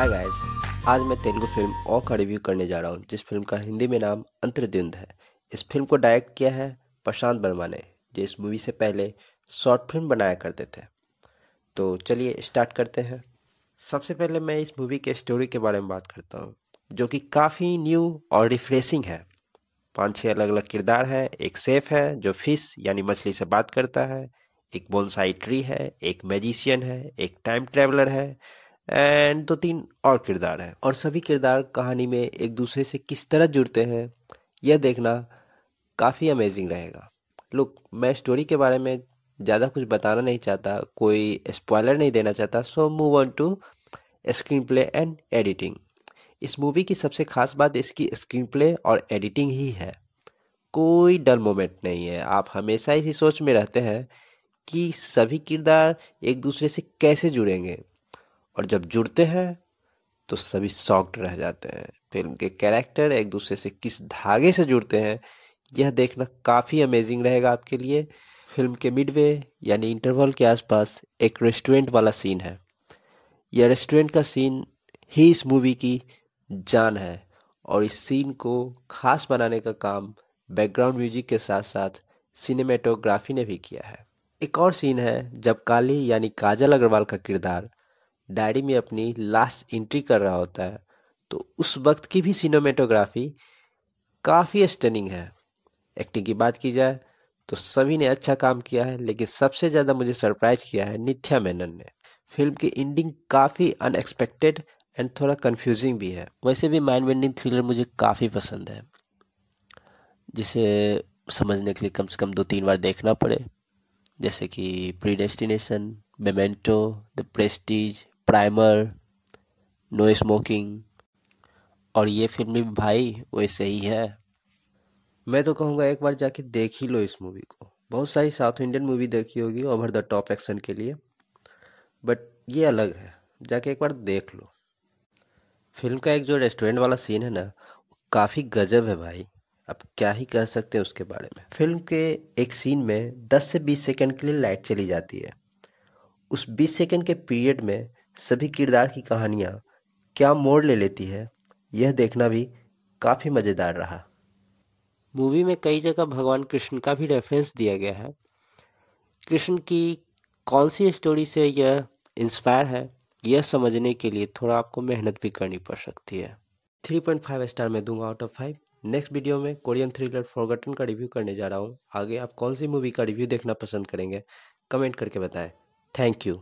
hi guys आज मैं Telugu film ओ का रिव्यू करने जा रहा हूँ जिस फिल्म का हिंदी में नाम अंतर्द्वंद है इस फिल्म को डायरेक्ट किया है प्रशांत वर्मा ने जो इस मूवी से पहले शॉर्ट फिल्म बनाया करते थे तो चलिए स्टार्ट करते हैं सबसे पहले मैं इस मूवी के स्टोरी के बारे में बात करता हूँ जो कि काफ़ी न्यू और रिफ्रेशिंग है पाँच छः अलग अलग किरदार है एक सेफ है जो फिश यानी मछली से बात करता है एक बोनसाई ट्री है एक मैजिशियन है एक टाइम ट्रेवलर है एंड दो तीन और किरदार हैं और सभी किरदार कहानी में एक दूसरे से किस तरह जुड़ते हैं यह देखना काफ़ी अमेजिंग रहेगा लुक मैं स्टोरी के बारे में ज़्यादा कुछ बताना नहीं चाहता कोई स्पॉयलर नहीं देना चाहता so move on to screenplay and editing इस मूवी की सबसे खास बात इसकी स्क्रीन प्ले और एडिटिंग ही है कोई डल मोमेंट नहीं है आप हमेशा इसी सोच में रहते हैं कि सभी किरदार एक दूसरे से कैसे जुड़ेंगे और जब जुड़ते हैं तो सभी सॉफ्ट रह जाते हैं फिल्म के कैरेक्टर एक दूसरे से किस धागे से जुड़ते हैं यह देखना काफ़ी अमेजिंग रहेगा आपके लिए फिल्म के मिडवे यानी इंटरवल के आसपास एक रेस्टोरेंट वाला सीन है यह रेस्टोरेंट का सीन ही इस मूवी की जान है और इस सीन को खास बनाने का काम बैकग्राउंड म्यूजिक के साथ साथ सिनेमेटोग्राफी ने भी किया है एक और सीन है जब काली यानी काजल अग्रवाल का किरदार डायरी में अपनी लास्ट एंट्री कर रहा होता है तो उस वक्त की भी सिनेमेटोग्राफी काफ़ी स्टनिंग है एक्टिंग की बात की जाए तो सभी ने अच्छा काम किया है लेकिन सबसे ज़्यादा मुझे सरप्राइज किया है निथ्या मेनन ने फिल्म की एंडिंग काफ़ी अनएक्सपेक्टेड एंड थोड़ा कंफ्यूजिंग भी है वैसे भी माइंड बेंडिंग थ्रिलर मुझे काफ़ी पसंद है जिसे समझने के लिए कम से कम दो तीन बार देखना पड़े जैसे कि Predestination Memento The Prestige Primer No Smoking और ये फिल्म भी भाई वैसे ही है मैं तो कहूँगा एक बार जाके देख ही लो इस मूवी को बहुत सारी साउथ इंडियन मूवी देखी होगी ओवर द टॉप एक्शन के लिए बट ये अलग है जाके एक बार देख लो फिल्म का एक जो रेस्टोरेंट वाला सीन है ना काफ़ी गजब है भाई अब क्या ही कह सकते हैं उसके बारे में फिल्म के एक सीन में 10 से 20 सेकंड के लिए लाइट चली जाती है उस 20 सेकंड के पीरियड में सभी किरदार की कहानियाँ क्या मोड़ ले लेती है यह देखना भी काफ़ी मज़ेदार रहा मूवी में कई जगह भगवान कृष्ण का भी रेफरेंस दिया गया है कृष्ण की कौन सी स्टोरी से यह इंस्पायर है यह समझने के लिए थोड़ा आपको मेहनत भी करनी पड़ सकती है थ्री पॉइंट फाइव स्टार में दूंगा out of five next video में कोरियन थ्रिलर फॉरगटन का रिव्यू करने जा रहा हूँ आगे आप कौन सी मूवी का रिव्यू देखना पसंद करेंगे कमेंट करके बताएं थैंक यू